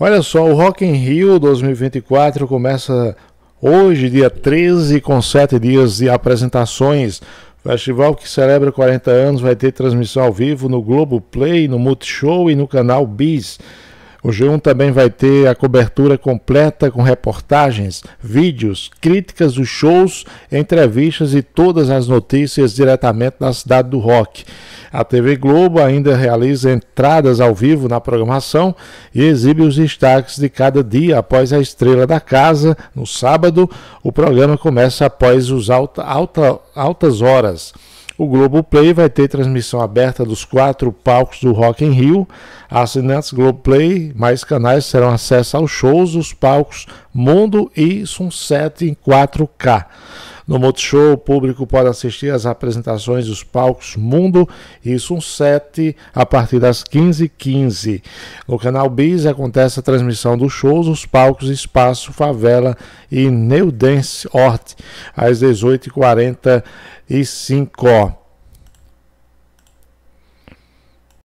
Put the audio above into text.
Olha só, o Rock in Rio 2024 começa hoje, dia 13, com sete dias de apresentações. festival que celebra 40 anos vai ter transmissão ao vivo no Globo Play, no Multishow e no canal Bis. O G1 também vai ter a cobertura completa com reportagens, vídeos, críticas dos shows, entrevistas e todas as notícias diretamente da cidade do rock. A TV Globo ainda realiza entradas ao vivo na programação e exibe os destaques de cada dia após a estrela da casa. No sábado, o programa começa após as alta, alta, altas horas. O Globoplay vai ter transmissão aberta dos quatro palcos do Rock in Rio. Assinantes Globoplay, mais canais terão acesso aos shows dos palcos Mundo e Sunset em 4K. No Multishow, o público pode assistir às apresentações dos palcos Mundo e Sun 7 a partir das 15h15. No canal Bis acontece a transmissão dos shows, os palcos Espaço, Favela e New Hort, às 18h45.